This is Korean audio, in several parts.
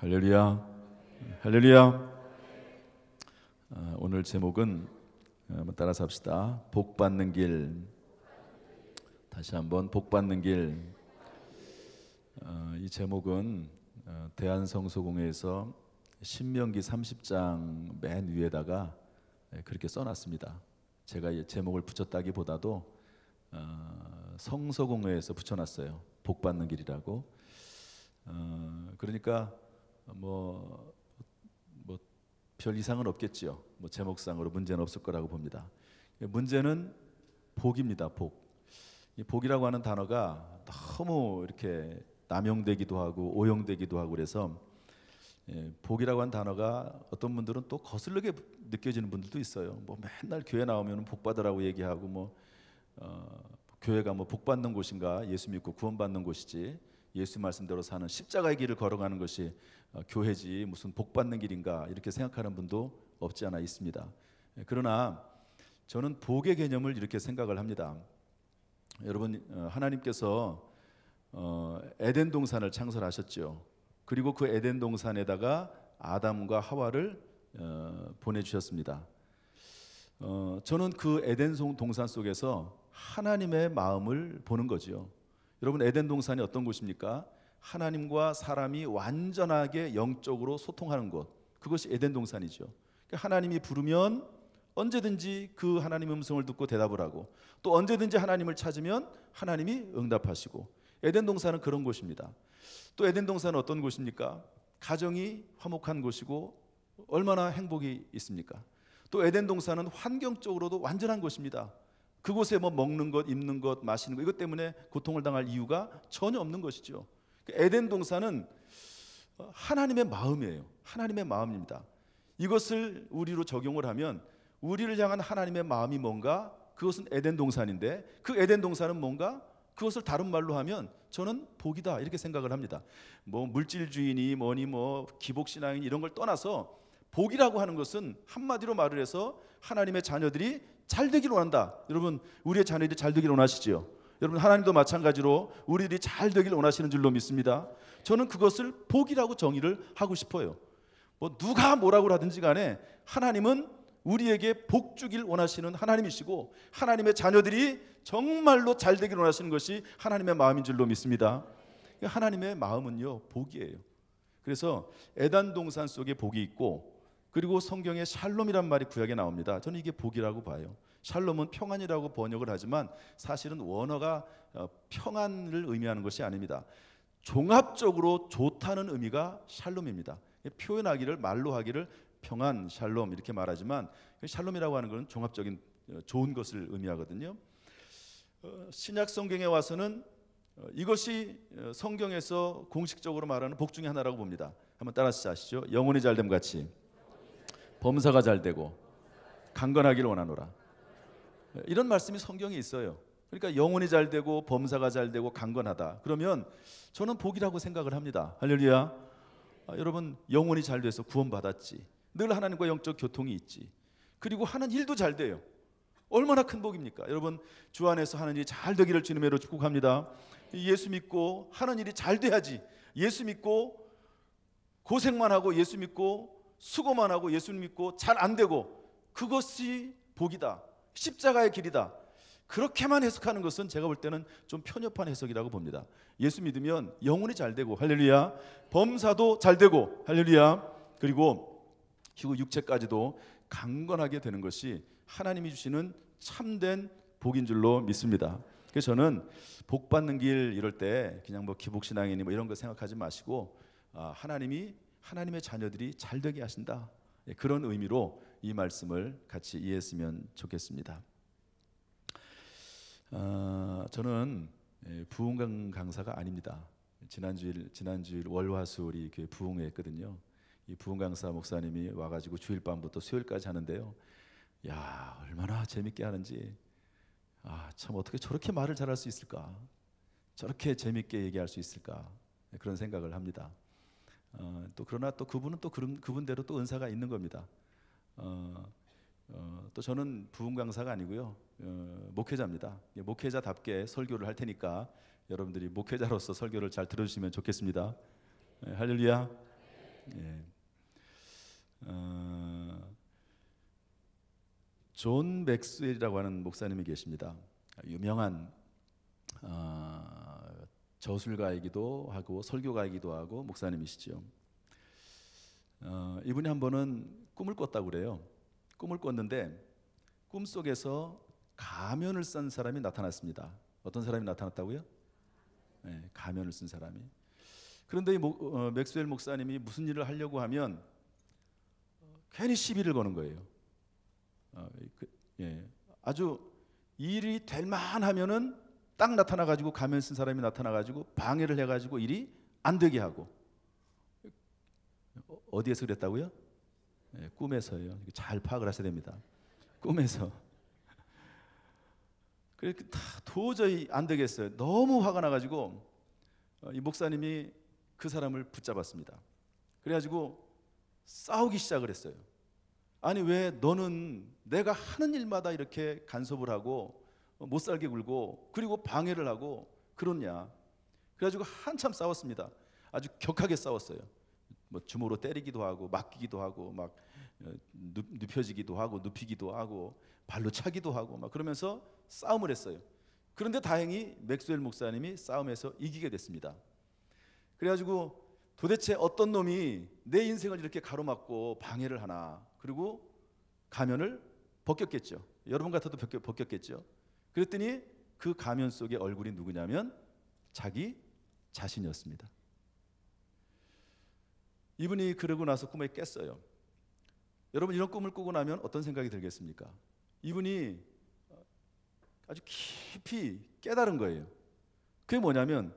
할렐루야. 할렐루야. 아, 오늘 제목은 아, 한번 따라서 합시다. 복 받는 길. 다시 한번 복 받는 길. 아, 이 제목은 대한성소공회에서 신명기 30장 맨 위에다가 예, 그렇게 써놨습니다. 제가 제목을 붙였다기보다도 성소공회에서 붙여놨어요. 복 받는 길이라고. 그러니까 뭐, 뭐별 이상은 없겠지요. 뭐 제목상으로 문제는 없을 거라고 봅니다. 문제는 복입니다. 복. 이 복이라고 하는 단어가 너무 이렇게 남용되기도 하고 오용되기도 하고 그래서 예, 복이라고 한 단어가 어떤 분들은 또 거슬리게 느껴지는 분들도 있어요. 뭐 맨날 교회 나오면 복 받으라고 얘기하고 뭐 어, 교회가 뭐복 받는 곳인가 예수 믿고 구원 받는 곳이지 예수 말씀대로 사는 십자가의 길을 걸어가는 것이 어, 교회지 무슨 복 받는 길인가 이렇게 생각하는 분도 없지 않아 있습니다. 예, 그러나 저는 복의 개념을 이렇게 생각을 합니다. 여러분 어, 하나님께서 어, 에덴 동산을 창설하셨죠. 그리고 그 에덴 동산에다가 아담과 하와를 보내주셨습니다. 저는 그 에덴 동산 속에서 하나님의 마음을 보는 거지요. 여러분 에덴 동산이 어떤 곳입니까? 하나님과 사람이 완전하게 영적으로 소통하는 곳. 그것이 에덴 동산이죠. 그러니까 하나님이 부르면 언제든지 그 하나님 음성을 듣고 대답을 하고 또 언제든지 하나님을 찾으면 하나님이 응답하시고 에덴 동산은 그런 곳입니다. 또 에덴 동산은 어떤 곳입니까? 가정이 화목한 곳이고 얼마나 행복이 있습니까? 또 에덴 동산은 환경적으로도 완전한 곳입니다. 그곳에 뭐 먹는 것, 입는 것, 마시는 것 이것 때문에 고통을 당할 이유가 전혀 없는 것이죠. 그 에덴 동산은 어, 하나님의 마음이에요. 하나님의 마음입니다. 이것을 우리로 적용을 하면 우리를 향한 하나님의 마음이 뭔가 그것은 에덴 동산인데 그 에덴 동산은 뭔가 그것을 다른 말로 하면 저는 복이다 이렇게 생각을 합니다. 뭐 물질주의니 뭐니 뭐 기복신앙인 이런 걸 떠나서 복이라고 하는 것은 한마디로 말을 해서 하나님의 자녀들이 잘 되기를 원한다. 여러분 우리의 자녀들이 잘 되기를 원하시지요. 여러분 하나님도 마찬가지로 우리들이 잘 되기를 원하시는 줄로 믿습니다. 저는 그것을 복이라고 정의를 하고 싶어요. 뭐 누가 뭐라고 하든지 간에 하나님은 우리에게 복 주길 원하시는 하나님이시고 하나님의 자녀들이 정말로 잘 되기를 원하시는 것이 하나님의 마음인 줄로 믿습니다. 그 하나님의 마음은요 복이에요. 그래서 에단 동산 속에 복이 있고 그리고 성경에 샬롬이란 말이 구약에 나옵니다. 저는 이게 복이라고 봐요. 샬롬은 평안이라고 번역을 하지만 사실은 원어가 어, 평안을 의미하는 것이 아닙니다. 종합적으로 좋다는 의미가 샬롬입니다. 표현하기를 말로 하기를 평안 샬롬 이렇게 말하지만 그 샬롬이라고 하는 것은 종합적인 어, 좋은 것을 의미하거든요. 어, 신약 성경에 와서는 이것이 성경에서 공식적으로 말하는 복 중의 하나라고 봅니다. 한번 따라서 하시죠. 영혼이 잘됨 같이. 범사가 잘 되고 강건하기를 원하노라. 이런 말씀이 성경에 있어요. 그러니까 영혼이 잘 되고 범사가 잘 되고 강건하다. 그러면 저는 복이라고 생각을 합니다. 할렐루야. 아, 여러분 영혼이 잘 돼서 구원받았지. 늘 하나님과 영적 교통이 있지. 그리고 하는 일도 잘 돼요. 얼마나 큰 복입니까? 여러분 주 안에서 하는 일이 잘 되기를 주님의 이으로 축복합니다. 예수 믿고 하는 일이 잘 돼야지. 예수 믿고 고생만 하고 예수 믿고 수고만 하고 예수님 믿고 잘 안 되고 그것이 복이다. 십자가의 길이다. 그렇게만 해석하는 것은 제가 볼 때는 좀 편협한 해석이라고 봅니다. 예수 믿으면 영혼이 잘 되고 할렐루야. 범사도 잘 되고 할렐루야. 그리고 휴고 육체까지도 강건하게 되는 것이 하나님이 주시는 참된 복인 줄로 믿습니다. 그래서 저는 복 받는 길 이럴 때 그냥 뭐 기복신앙이니 뭐 이런 거 생각하지 마시고 아, 하나님이 하나님의 자녀들이 잘 되게 하신다. 예, 그런 의미로 이 말씀을 같이 이해했으면 좋겠습니다. 아, 저는 예, 부흥강 강사가 아닙니다. 지난주일 지난주일 월화수 우리 교 부흥회했거든요. 이 부흥 강사 목사님이 와가지고 주일 밤부터 수요일까지 하는데요. 야 얼마나 재밌게 하는지 아참 어떻게 저렇게 말을 잘할 수 있을까? 저렇게 재밌게 얘기할 수 있을까? 예, 그런 생각을 합니다. 어, 또 그러나 또 그분은 또 그런, 그분대로 또 은사가 있는 겁니다. 어, 어, 또 저는 부흥 강사가 아니고요 어, 목회자입니다. 예, 목회자답게 설교를 할 테니까 여러분들이 목회자로서 설교를 잘 들어주시면 좋겠습니다. 예, 할렐루야. 예. 어, 존 맥스웰이라고 하는 목사님이 계십니다. 유명한 어, 저술가이기도 하고 설교가이기도 하고 목사님이시죠. 어, 이분이 한 번은 꿈을 꿨다고 그래요. 꿈을 꿨는데 꿈 속에서 가면을 쓴 사람이 나타났습니다. 어떤 사람이 나타났다고요? 네, 가면을 쓴 사람이. 그런데 이 목, 어, 맥스웰 목사님이 무슨 일을 하려고 하면 괜히 시비를 거는 거예요. 어, 그, 예, 아주 일이 될 만하면은 딱 나타나가지고 가면 쓴 사람이 나타나가지고 방해를 해가지고 일이 안 되게 하고 어디에서 그랬다고요? 네, 꿈에서요. 잘 파악을 하셔야 됩니다. 꿈에서. 그렇게 다 도저히 안 되겠어요. 너무 화가 나가지고 어, 이 목사님이 그 사람을 붙잡았습니다. 그래가지고 싸우기 시작을 했어요. 아니 왜 너는 내가 하는 일마다 이렇게 간섭을 하고 어, 못 살게 굴고 그리고 방해를 하고 그렇냐 그래가지고 한참 싸웠습니다. 아주 격하게 싸웠어요. 뭐주모로 때리기도 하고 맡기기도 하고 막 어, 눕혀지기도 하고 눕히기도 하고 발로 차기도 하고 막 그러면서 싸움을 했어요. 그런데 다행히 맥스웰 목사님이 싸움에서 이기게 됐습니다. 그래가지고 도대체 어떤 놈이 내 인생을 이렇게 가로막고 방해를 하나 그리고 가면을 벗겼겠죠. 여러분 같아도 벗겼, 벗겼겠죠. 그랬더니 그 가면 속의 얼굴이 누구냐면 자기 자신이었습니다. 이분이 그러고 나서 꿈에 깼어요. 여러분 이런 꿈을 꾸고 나면 어떤 생각이 들겠습니까? 이분이 아주 깊이 깨달은 거예요. 그게 뭐냐면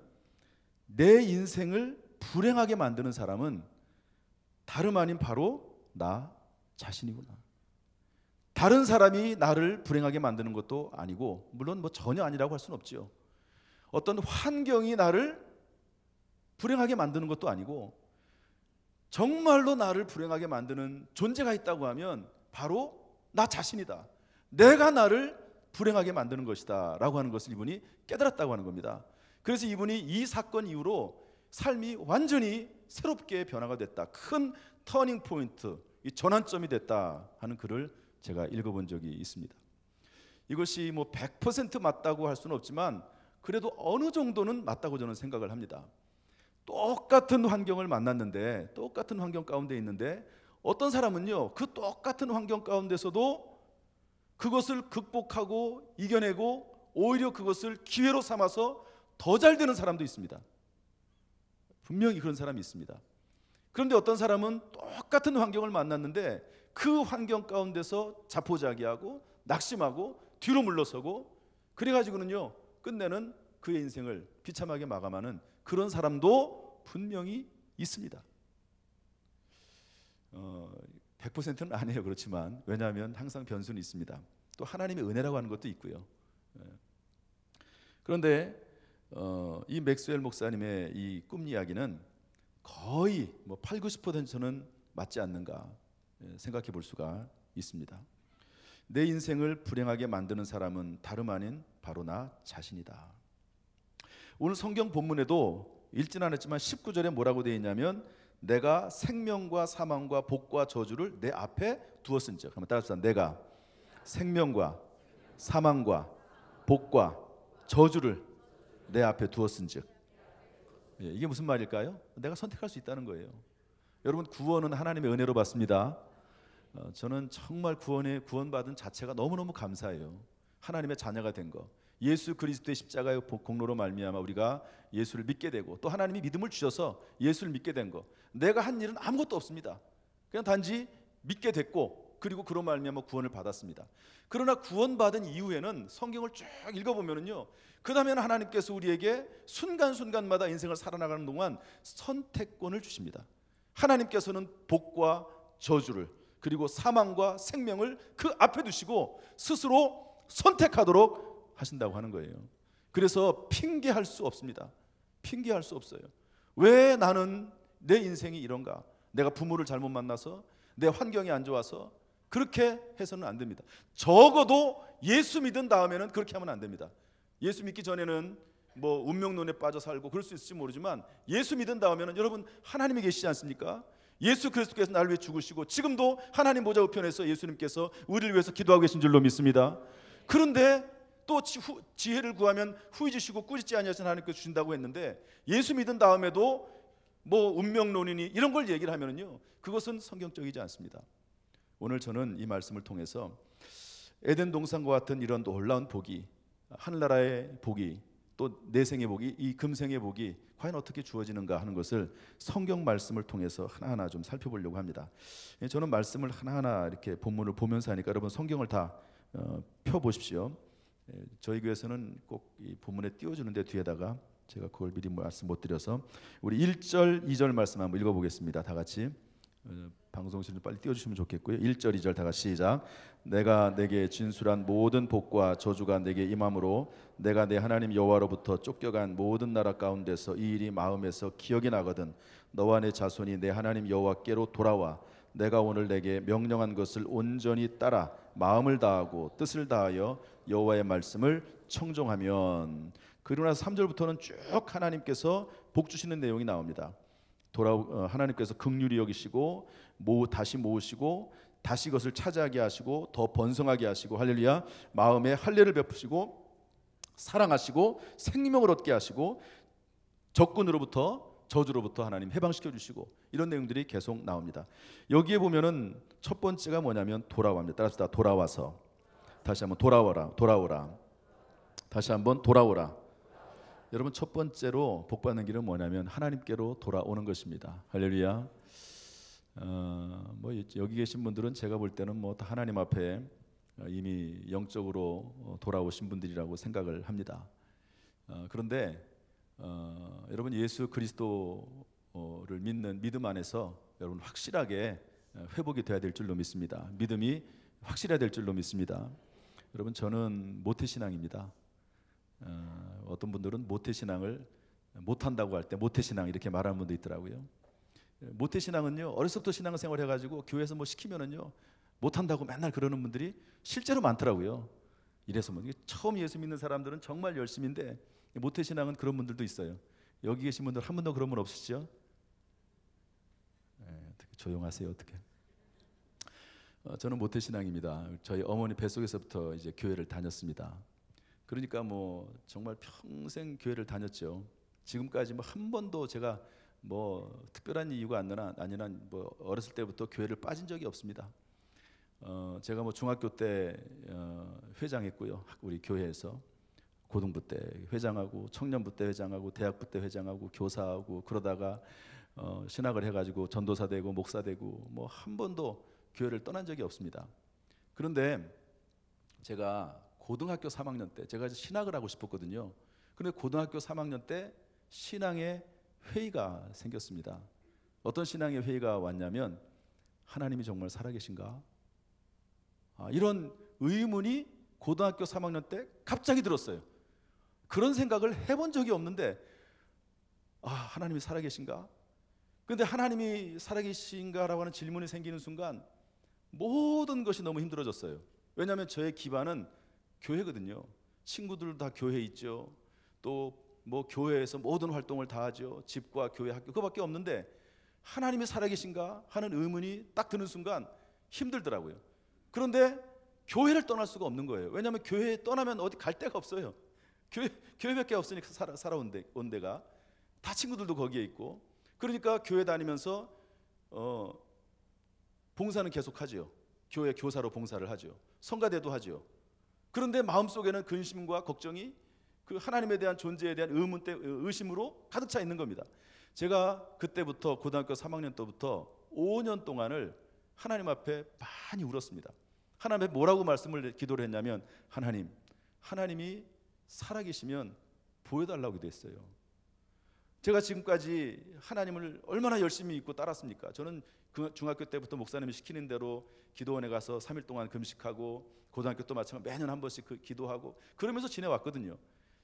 내 인생을 불행하게 만드는 사람은 다름 아닌 바로 나 자신이구나. 다른 사람이 나를 불행하게 만드는 것도 아니고 물론 뭐 전혀 아니라고 할 수는 없지요. 어떤 환경이 나를 불행하게 만드는 것도 아니고 정말로 나를 불행하게 만드는 존재가 있다고 하면 바로 나 자신이다. 내가 나를 불행하게 만드는 것이다라고 하는 것을 이분이 깨달았다고 하는 겁니다. 그래서 이분이 이 사건 이후로 삶이 완전히 새롭게 변화가 됐다. 큰 터닝 포인트, 이 전환점이 됐다 하는 글을 제가 읽어본 적이 있습니다. 이것이 뭐 100% 맞다고 할 수는 없지만 그래도 어느 정도는 맞다고 저는 생각을 합니다. 똑같은 환경을 만났는데 똑같은 환경 가운데 있는데 어떤 사람은요 그 똑같은 환경 가운데서도 그것을 극복하고 이겨내고 오히려 그것을 기회로 삼아서 더 잘 되는 사람도 있습니다. 분명히 그런 사람이 있습니다. 그런데 어떤 사람은 똑같은 환경을 만났는데 그 환경 가운데서 자포자기하고 낙심하고 뒤로 물러서고 그래가지고는요 끝내는 그의 인생을 비참하게 마감하는 그런 사람도 분명히 있습니다. 어, 100%는 아니에요 그렇지만 왜냐하면 항상 변수는 있습니다. 또 하나님의 은혜라고 하는 것도 있고요. 예. 그런데 어, 이 맥스웰 목사님의 이 꿈 이야기는 거의 뭐 8, 90%는 맞지 않는가 생각해 볼 수가 있습니다. 내 인생을 불행하게 만드는 사람은 다름 아닌 바로 나 자신이다. 오늘 성경 본문에도 읽진 않았지만 19절에 뭐라고 되어 있냐면 내가 생명과 사망과 복과 저주를 내 앞에 두었은즉 한번 따라합시다. 내가 생명과 사망과 복과 저주를 내 앞에 두었은즉 예, 이게 무슨 말일까요? 내가 선택할 수 있다는 거예요. 여러분 구원은 하나님의 은혜로 받습니다. 어, 저는 정말 구원에 구원받은 자체가 너무너무 감사해요. 하나님의 자녀가 된 거. 예수 그리스도의 십자가의 공로로 말미암아 우리가 예수를 믿게 되고 또 하나님이 믿음을 주셔서 예수를 믿게 된 거. 내가 한 일은 아무것도 없습니다. 그냥 단지 믿게 됐고 그리고 그로 말미암아 구원을 받았습니다. 그러나 구원받은 이후에는 성경을 쭉 읽어 보면은요. 그다음에는 하나님께서 우리에게 순간순간마다 인생을 살아나가는 동안 선택권을 주십니다. 하나님께서는 복과 저주를 그리고 사망과 생명을 그 앞에 두시고 스스로 선택하도록 하신다고 하는 거예요. 그래서 핑계할 수 없습니다. 핑계할 수 없어요. 왜 나는 내 인생이 이런가? 내가 부모를 잘못 만나서 내 환경이 안 좋아서 그렇게 해서는 안 됩니다. 적어도 예수 믿은 다음에는 그렇게 하면 안 됩니다. 예수 믿기 전에는 뭐 운명론에 빠져 살고 그럴 수 있을지 모르지만 예수 믿은 다음에는 여러분 하나님이 계시지 않습니까? 예수 그리스도께서 나를 위해 죽으시고 지금도 하나님 모자 우편에서 예수님께서 우리를 위해서 기도하고 계신 줄로 믿습니다. 그런데 또 지혜를 구하면 후이지시고 꾸짖지 아니하신 하나님께 주신다고 했는데 예수 믿은 다음에도 뭐 운명론이니 이런 걸 얘기를 하면은요 그것은 성경적이지 않습니다. 오늘 저는 이 말씀을 통해서 에덴 동산과 같은 이런 놀라운 복이 하늘나라의 복이 또내 생의 복이 이 금생의 복이 과연 어떻게 주어지는가 하는 것을 성경 말씀을 통해서 하나하나 좀 살펴보려고 합니다. 예, 저는 말씀을 하나하나 이렇게 본문을 보면서 하니까 여러분 성경을 다 어, 펴보십시오. 예, 저희 교회에서는 꼭 이 본문에 띄워주는데 뒤에다가 제가 그걸 미리 말씀 못 드려서 우리 1절, 2절 말씀 한번 읽어보겠습니다. 다 같이 어, 방송실 을 빨리 띄워주시면 좋겠고요. 1절, 2절 다 같이 시작. 내가 내게 진술한 모든 복과 저주가 내게 임함으로 내가 내 하나님 여호와로부터 쫓겨간 모든 나라 가운데서 이 일이 마음에서 기억이 나거든 너와 내 자손이 내 하나님 여호와께로 돌아와 내가 오늘 내게 명령한 것을 온전히 따라 마음을 다하고 뜻을 다하여 여호와의 말씀을 청종하면 그러나 3절부터는 쭉 하나님께서 복 주시는 내용이 나옵니다. 돌아 어, 하나님께서 극률이 여기시고 모 다시 모으시고 다시 그것을 차지하게 하시고 더 번성하게 하시고 할렐루야 마음에 할례를 베푸시고 사랑하시고 생명을 얻게 하시고 적군으로부터 저주로부터 하나님 해방시켜 주시고 이런 내용들이 계속 나옵니다. 여기에 보면은 첫 번째가 뭐냐면 돌아와입니다. 따라서다 돌아와서 다시 한번 돌아와라. 돌아오라. 다시 한번 돌아오라. 여러분 첫 번째로 복 받는 길은 뭐냐면 하나님께로 돌아오는 것입니다. 할렐루야. 어, 뭐 여기 계신 분들은 제가 볼 때는 뭐다 하나님 앞에 어, 이미 영적으로 어, 돌아오신 분들이라고 생각을 합니다. 어, 그런데 어, 여러분 예수 그리스도를 믿는 믿음 안에서 여러분 확실하게 어, 회복이 돼야 될 줄로 믿습니다. 믿음이 확실해야 될 줄로 믿습니다. 여러분 저는 모태 신앙입니다. 어, 떤 분들은 모태 신앙을 못한다고 할 때 모태 신앙 이렇게 말하는 분도 있더라고요. 모태 신앙은요 어려서부터 신앙생활 해가지고 교회에서 뭐 시키면은요 못한다고 맨날 그러는 분들이 실제로 많더라고요. 이래서 뭐 처음 예수 믿는 사람들은 정말 열심인데 모태 신앙은 그런 분들도 있어요. 여기 계신 분들 한 분도 그런 분 없으시죠? 네, 조용하세요 어떻게? 어, 저는 모태 신앙입니다. 저희 어머니 뱃속에서부터 이제 교회를 다녔습니다. 그러니까 뭐 정말 평생 교회를 다녔죠. 지금까지 뭐 한 번도 제가 뭐 특별한 이유가 아니나아니나뭐 어렸을 때부터 교회를 빠진 적이 없습니다. 어 제가 뭐 중학교 때 어 회장했고요. 우리 교회에서 고등부 때 회장하고 청년부 때 회장하고 대학부 때 회장하고 교사하고 그러다가 어 신학을 해가지고 전도사 되고 목사 되고 뭐 한 번도 교회를 떠난 적이 없습니다. 그런데 제가 고등학교 3학년 때 제가 신학을 하고 싶었거든요. 그런데 고등학교 3학년 때 신앙의 회의가 생겼습니다. 어떤 신앙의 회의가 왔냐면 하나님이 정말 살아계신가? 아, 이런 의문이 고등학교 3학년 때 갑자기 들었어요. 그런 생각을 해본 적이 없는데 아 하나님이 살아계신가? 근데 하나님이 살아계신가라고 하는 질문이 생기는 순간 모든 것이 너무 힘들어졌어요. 왜냐하면 저의 기반은 교회거든요. 친구들 다 교회 있죠. 또 뭐 교회에서 모든 활동을 다 하죠. 집과 교회, 학교 그밖에 없는데 하나님이 살아계신가 하는 의문이 딱 드는 순간 힘들더라고요. 그런데 교회를 떠날 수가 없는 거예요. 왜냐하면 교회 떠나면 어디 갈 데가 없어요. 교회 교회밖에 없으니까 살아 살아온 데, 온 데가 다 친구들도 거기에 있고 그러니까 교회 다니면서 어, 봉사는 계속하지요 교회 교사로 봉사를 하죠. 성가대도 하죠. 그런데 마음속에는 근심과 걱정이 그 하나님에 대한 존재에 대한 의문 때 의심으로 가득 차 있는 겁니다. 제가 그때부터 고등학교 3학년 때부터 5년 동안을 하나님 앞에 많이 울었습니다. 하나님에 뭐라고 말씀을 기도를 했냐면 하나님, 하나님이 살아계시면 보여달라고 기도했어요. 제가 지금까지 하나님을 얼마나 열심히 믿고 따랐습니까? 저는 그 중학교 때부터 목사님이 시키는 대로 기도원에 가서 3일 동안 금식하고 고등학교 또 마찬가지 매년 한 번씩 그 기도하고 그러면서 지내왔거든요.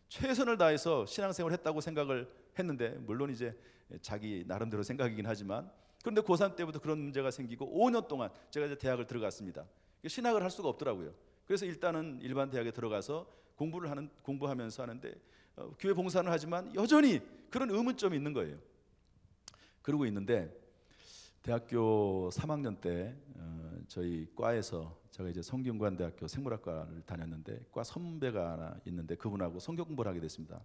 최선을 다해서 신앙생활 을 했다고 생각을 했는데 물론 이제 자기 나름대로 생각이긴 하지만 그런데 고3 때부터 그런 문제가 생기고 5년 동안 제가 이제 대학을 들어갔습니다. 신학을 할 수가 없더라고요. 그래서 일단은 일반 대학에 들어가서 공부를 하는 공부하면서 하는데 어, 교회 봉사는 하지만 여전히 그런 의문점이 있는 거예요. 그러고 있는데 대학교 3학년 때 어, 저희 과에서 제가 이제 성균관대학교 생물학과를 다녔는데 과 선배가 하나 있는데 그분하고 성격 공부를 하게 됐습니다.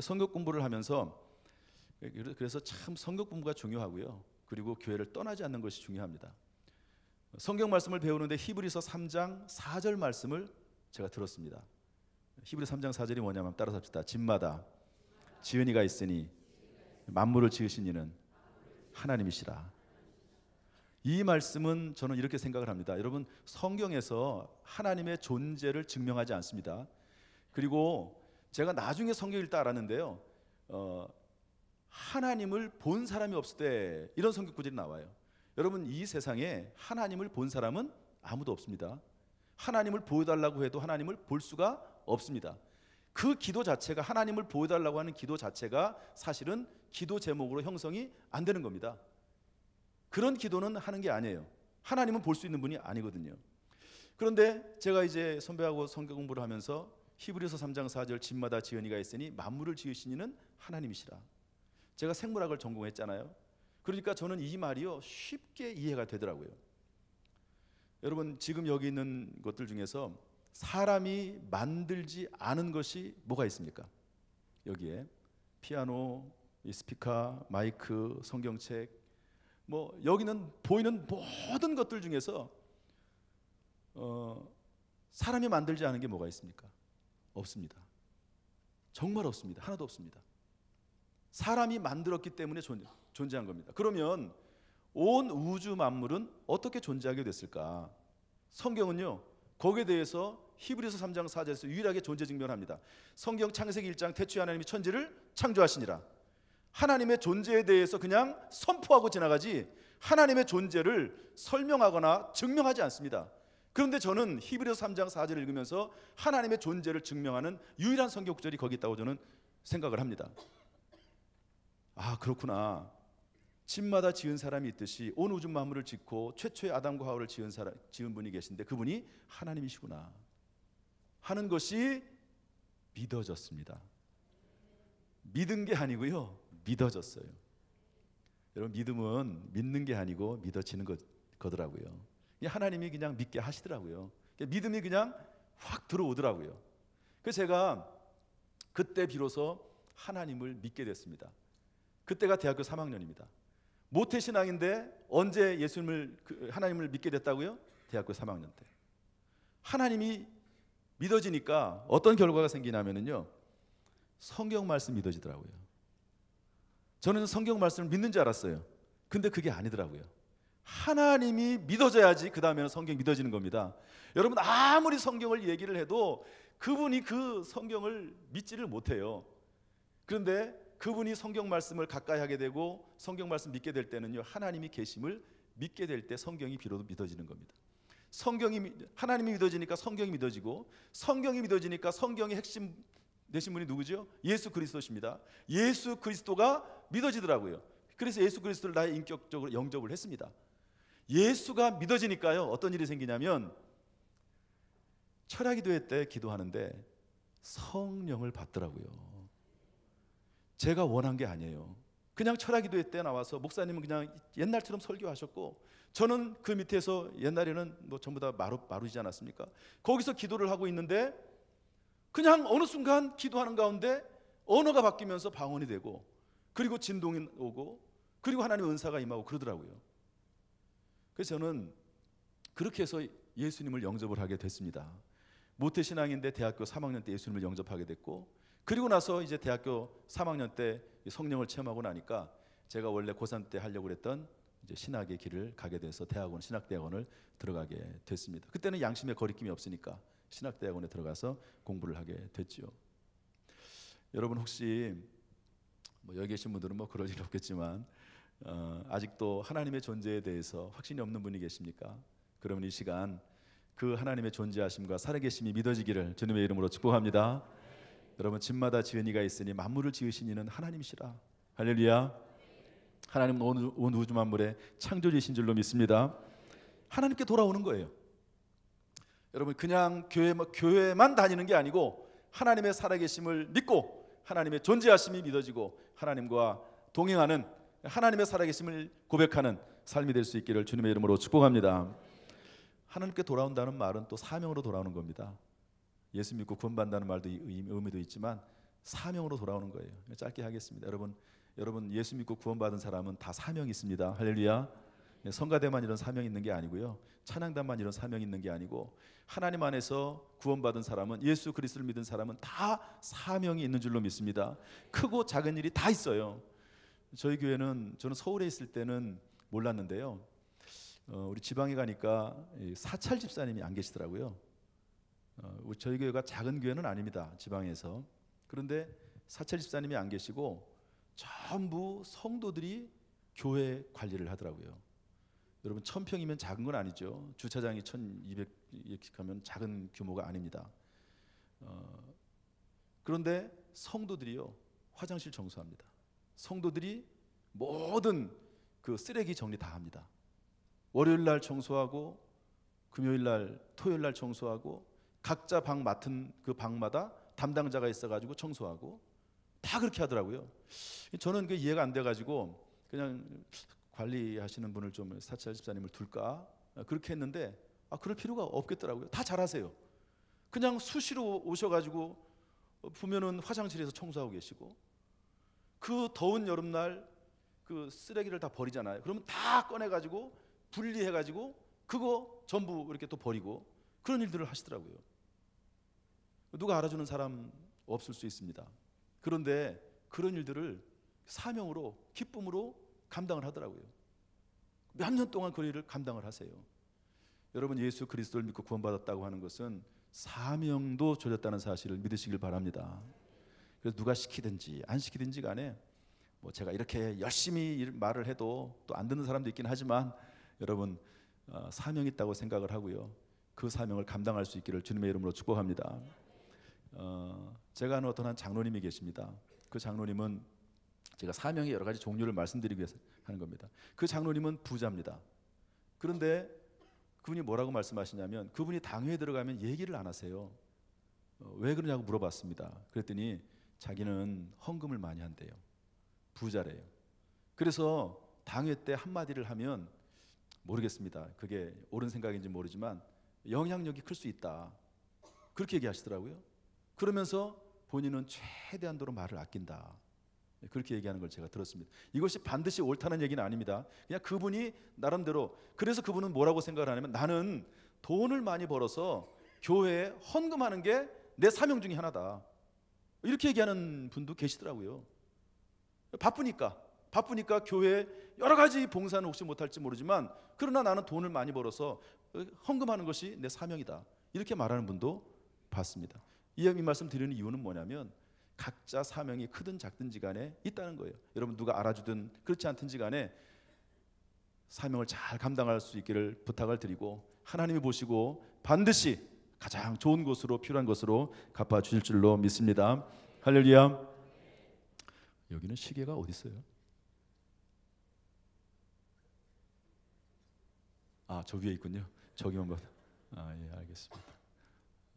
성격 공부를 하면서 그래서 참 성격 공부가 중요하고요. 그리고 교회를 떠나지 않는 것이 중요합니다. 성경 말씀을 배우는데 히브리서 3장 4절 말씀을 제가 들었습니다. 히브리 3장 4절이 뭐냐면 따라서 합시다. 집마다 지은이가 있으니 만물을 지으신 이는 하나님이시라. 이 말씀은 저는 이렇게 생각을 합니다. 여러분 성경에서 하나님의 존재를 증명하지 않습니다. 그리고 제가 나중에 성경 읽다 알았는데요. 어, 하나님을 본 사람이 없을 때 이런 성경 구절이 나와요. 여러분 이 세상에 하나님을 본 사람은 아무도 없습니다. 하나님을 보여달라고 해도 하나님을 볼 수가 없습니다. 그 기도 자체가 하나님을 보여달라고 하는 기도 자체가 사실은 기도 제목으로 형성이 안 되는 겁니다. 그런 기도는 하는 게 아니에요. 하나님은 볼 수 있는 분이 아니거든요. 그런데 제가 이제 선배하고 성경 공부를 하면서 히브리서 3장 4절 집마다 지연이가 있으니 만물을 지으시니는 하나님이시라. 제가 생물학을 전공했잖아요. 그러니까 저는 이 말이요 쉽게 이해가 되더라고요. 여러분 지금 여기 있는 것들 중에서 사람이 만들지 않은 것이 뭐가 있습니까? 여기에 피아노, 스피커, 마이크, 성경책 뭐 여기는 보이는 모든 것들 중에서 어, 사람이 만들지 않은 게 뭐가 있습니까? 없습니다. 정말 없습니다. 하나도 없습니다. 사람이 만들었기 때문에 존재. 존재한 겁니다. 그러면 온 우주 만물은 어떻게 존재하게 됐을까? 성경은요. 거기에 대해서 히브리서 3장 4절에서 유일하게 존재 증명합니다. 성경 창세기 1장 태초에 하나님이 천지를 창조하시니라. 하나님의 존재에 대해서 그냥 선포하고 지나가지 하나님의 존재를 설명하거나 증명하지 않습니다. 그런데 저는 히브리서 3장 4절을 읽으면서 하나님의 존재를 증명하는 유일한 성경 구절이 거기 있다고 저는 생각을 합니다. 아, 그렇구나. 집마다 지은 사람이 있듯이 온 우주 만물을 짓고 최초의 아담과 하와를 지은 사람 지은 분이 계신데 그분이 하나님이시구나 하는 것이 믿어졌습니다. 믿은 게 아니고요. 믿어졌어요. 여러분 믿음은 믿는 게 아니고 믿어지는 것, 거더라고요. 하나님이 그냥 믿게 하시더라고요. 그러니까 믿음이 그냥 확 들어오더라고요. 그래서 제가 그때 비로소 하나님을 믿게 됐습니다. 그때가 대학교 3학년입니다. 모태 신앙인데 언제 예수님을 그 하나님을 믿게 됐다고요? 대학교 3학년 때. 하나님이 믿어지니까 어떤 결과가 생기냐면은요. 성경 말씀 믿어지더라고요. 저는 성경 말씀을 믿는 줄 알았어요. 근데 그게 아니더라고요. 하나님이 믿어져야지 그 다음에는 성경 믿어지는 겁니다. 여러분 아무리 성경을 얘기를 해도 그분이 그 성경을 믿지를 못해요. 그런데 그분이 성경 말씀을 가까이 하게 되고 성경 말씀 믿게 될 때는요. 하나님이 계심을 믿게 될 때 성경이 비로소 믿어지는 겁니다. 성경이 하나님이 믿어지니까 성경이 믿어지고 성경이 믿어지니까 성경의 핵심 되신 분이 누구죠? 예수 그리스도십니다. 예수 그리스도가 믿어지더라고요. 그래서 예수 그리스도를 나의 인격적으로 영접을 했습니다. 예수가 믿어지니까요. 어떤 일이 생기냐면 철학기도회 때 기도하는데 성령을 받더라고요. 제가 원한 게 아니에요. 그냥 철학기도회 때 나와서 목사님은 그냥 옛날처럼 설교하셨고 저는 그 밑에서 옛날에는 뭐 전부 다 마루 마루지 않았습니까? 거기서 기도를 하고 있는데 그냥 어느 순간 기도하는 가운데 언어가 바뀌면서 방언이 되고 그리고 진동이 오고 그리고 하나님의 은사가 임하고 그러더라고요. 그래서 저는 그렇게 해서 예수님을 영접을 하게 됐습니다. 모태신앙인데 대학교 3학년 때 예수님을 영접하게 됐고 그리고 나서 이제 대학교 3학년 때 성령을 체험하고 나니까 제가 원래 고3 때 하려고 했던 이제 신학의 길을 가게 돼서 대학원 신학대학원을 들어가게 됐습니다. 그때는 양심의 거리낌이 없으니까 신학대학원에 들어가서 공부를 하게 됐지요. 여러분 혹시 뭐 여기 계신 분들은 뭐 그럴 일 없겠지만 어, 아직도 하나님의 존재에 대해서 확신이 없는 분이 계십니까? 그러면 이 시간 그 하나님의 존재하심과 살아계심이 믿어지기를 주님의 이름으로 축복합니다. 여러분 집마다 지은 이가 있으니 만물을 지으신 이는 하나님이시라. 할렐루야. 하나님은 온, 온 우주 만물의 창조주이신 줄로 믿습니다. 하나님께 돌아오는 거예요. 여러분 그냥 교회, 교회만 다니는 게 아니고 하나님의 살아계심을 믿고 하나님의 존재하심이 믿어지고 하나님과 동행하는 하나님의 살아계심을 고백하는 삶이 될 수 있기를 주님의 이름으로 축복합니다. 하나님께 돌아온다는 말은 또 사명으로 돌아오는 겁니다. 예수 믿고 구원받는다는 말도 의미도 있지만 사명으로 돌아오는 거예요. 짧게 하겠습니다. 여러분, 여러분 예수 믿고 구원받은 사람은 다사명 있습니다. 할렐루야. 예, 성가대만 이런 사명 있는 게 아니고요. 찬양단만 이런 사명 있는 게 아니고 하나님 안에서 구원받은 사람은 예수 그리스도를 믿은 사람은 다 사명이 있는 줄로 믿습니다. 크고 작은 일이 다 있어요. 저희 교회는 저는 서울에 있을 때는 몰랐는데요. 어, 우리 지방에 가니까 사찰 집사님이 안 계시더라고요. 어, 저희 교회가 작은 교회는 아닙니다. 지방에서. 그런데 사철 집사님이 안 계시고 전부 성도들이 교회 관리를 하더라고요. 여러분 천평이면 작은 건 아니죠. 주차장이 1200씩 하면 작은 규모가 아닙니다. 어, 그런데 성도들이요. 화장실 청소합니다. 성도들이 모든 그 쓰레기 정리 다 합니다. 월요일 날 청소하고 금요일 날 토요일 날 청소하고 각자 방 맡은 그 방마다 담당자가 있어가지고 청소하고 다 그렇게 하더라고요. 저는 그 이해가 안 돼가지고 그냥 관리하시는 분을 좀 사찰 집사님을 둘까 그렇게 했는데 아 그럴 필요가 없겠더라고요. 다 잘하세요. 그냥 수시로 오셔가지고 보면은 화장실에서 청소하고 계시고 그 더운 여름날 그 쓰레기를 다 버리잖아요. 그러면 다 꺼내가지고 분리해가지고 그거 전부 이렇게 또 버리고 그런 일들을 하시더라고요. 누가 알아주는 사람 없을 수 있습니다. 그런데 그런 일들을 사명으로 기쁨으로 감당을 하더라고요. 몇 년 동안 그 일을 감당을 하세요. 여러분 예수 그리스도를 믿고 구원받았다고 하는 것은 사명도 조졌다는 사실을 믿으시길 바랍니다. 그래서 누가 시키든지 안 시키든지 간에 뭐 제가 이렇게 열심히 말을 해도 또 안 듣는 사람도 있긴 하지만 여러분 어, 사명 있다고 생각을 하고요. 그 사명을 감당할 수 있기를 주님의 이름으로 축복합니다. 어, 제가 아는 어떤 한 장로님이 계십니다. 그 장로님은 제가 사명의 여러 가지 종류를 말씀드리기 위해서 하는 겁니다. 그 장로님은 부자입니다. 그런데 그분이 뭐라고 말씀하시냐면 그분이 당회에 들어가면 얘기를 안 하세요. 어, 왜 그러냐고 물어봤습니다. 그랬더니 자기는 헌금을 많이 한대요. 부자래요. 그래서 당회 때 한마디를 하면 모르겠습니다. 그게 옳은 생각인지 모르지만 영향력이 클 수 있다. 그렇게 얘기하시더라고요. 그러면서 본인은 최대한도로 말을 아낀다. 예, 그렇게 얘기하는 걸 제가 들었습니다. 이것이 반드시 옳다는 얘기는 아닙니다. 그냥 그분이 나름대로 그래서 그분은 뭐라고 생각을 하냐면 나는 돈을 많이 벌어서 교회에 헌금하는 게 내 사명 중에 하나다. 이렇게 얘기하는 분도 계시더라고요. 바쁘니까 바쁘니까 교회 여러 가지 봉사는 혹시 못할지 모르지만 그러나 나는 돈을 많이 벌어서 어, 헌금하는 것이 내 사명이다 이렇게 말하는 분도 봤습니다. 이 말씀 드리는 이유는 뭐냐면 각자 사명이 크든 작든지 간에 있다는 거예요. 여러분 누가 알아주든 그렇지 않든지 간에 사명을 잘 감당할 수 있기를 부탁을 드리고 하나님이 보시고 반드시 가장 좋은 것으로 필요한 것으로 갚아 주실 줄로 믿습니다. 할렐루야. 여기는 시계가 어디 있어요? 아, 저 위에 있군요. 저기만 봐. 아, 예, 알겠습니다.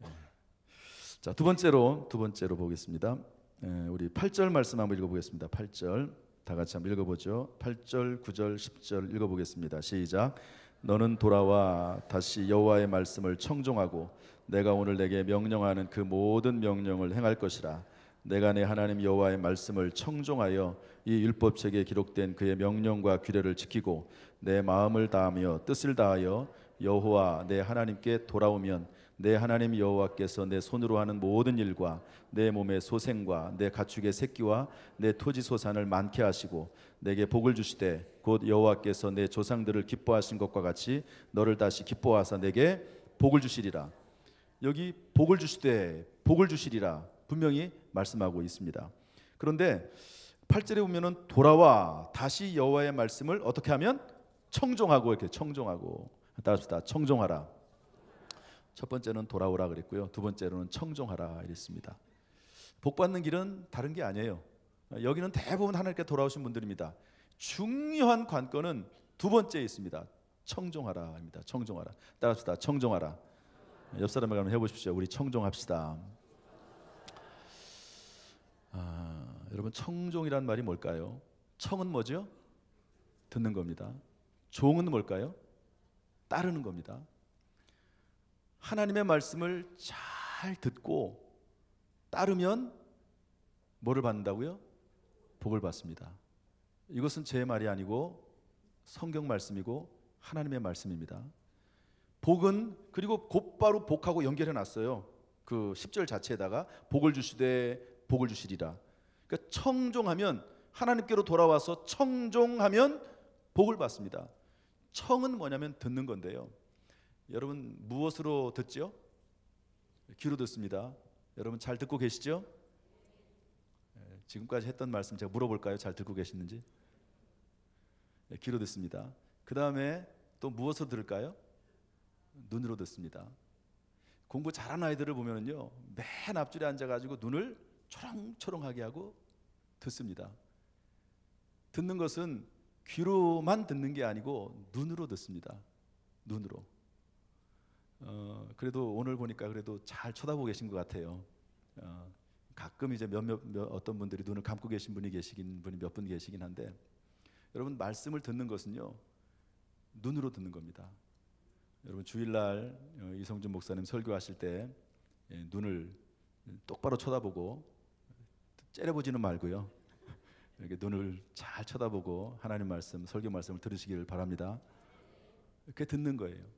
예. 자, 두 번째로 두 번째로 보겠습니다. 에, 예, 우리 8절 말씀 한번 읽어 보겠습니다. 8절. 다 같이 한번 읽어 보죠. 8절, 9절, 10절 읽어 보겠습니다. 시작. 너는 돌아와 다시 여호와의 말씀을 청종하고 내가 오늘 내게 명령하는 그 모든 명령을 행할 것이라. 내가 내 하나님 여호와의 말씀을 청종하여 이 율법책에 기록된 그의 명령과 규례를 지키고 내 마음을 다하며 뜻을 다하여 여호와 내 하나님께 돌아오면 내 하나님 여호와께서 내 손으로 하는 모든 일과 내 몸의 소생과 내 가축의 새끼와 내 토지 소산을 많게 하시고 내게 복을 주시되 곧 여호와께서 내 조상들을 기뻐하신 것과 같이 너를 다시 기뻐하사 내게 복을 주시리라. 여기 복을 주시되 복을 주시리라 분명히 말씀하고 있습니다. 그런데 8절에 보면은 돌아와 다시 여호와의 말씀을 어떻게 하면 청종하고 이렇게 청종하고 따라서 다 청종하라. 첫 번째는 돌아오라 그랬고요. 두 번째로는 청종하라 이랬습니다. 복 받는 길은 다른 게 아니에요. 여기는 대부분 하나님께 돌아오신 분들입니다. 중요한 관건은 두 번째에 있습니다. 청종하라입니다. 청종하라. 따라합시다. 청종하라. 옆 사람에게 한번 해보십시오. 우리 청종합시다. 아, 여러분 청종이란 말이 뭘까요? 청은 뭐죠? 듣는 겁니다. 종은 뭘까요? 따르는 겁니다. 하나님의 말씀을 잘 듣고 따르면 뭐를 받는다고요? 복을 받습니다. 이것은 제 말이 아니고 성경 말씀이고 하나님의 말씀입니다. 복은 그리고 곧바로 복하고 연결해 놨어요. 그1절 자체에다가 복을 주시되 복을 주시리라. 그러니까 청종하면 하나님께로 돌아와서 청종하면 복을 받습니다. 청은 뭐냐면 듣는 건데요. 여러분 무엇으로 듣지 귀로 듣습니다. 여러분 잘 듣고 계시죠? 예, 지금까지 했던 말씀 제가 물어볼까요? 잘 듣고 계시는지? 예, 귀로 듣습니다. 그 다음에 또 무엇으로 들을까요? 눈으로 듣습니다. 공부 잘한 아이들을 보면요맨 앞줄에 앉아가지고 눈을 초롱초롱하게 하고 듣습니다. 듣는 것은 귀로만 듣는 게 아니고 눈으로 듣습니다. 눈으로. 어, 그래도 오늘 보니까 그래도 잘 쳐다보고 계신 것 같아요. 어, 가끔 이제 몇몇 어떤 분들이 눈을 감고 계신 분이 계시긴 분이 몇 분 계시긴 한데 여러분 말씀을 듣는 것은요 눈으로 듣는 겁니다. 여러분 주일날 어, 이성준 목사님 설교하실 때 예, 눈을 똑바로 쳐다보고 째려보지는 말고요. 이렇게 눈을 잘 쳐다보고 하나님 말씀 설교 말씀을 들으시기를 바랍니다. 그게 듣는 거예요.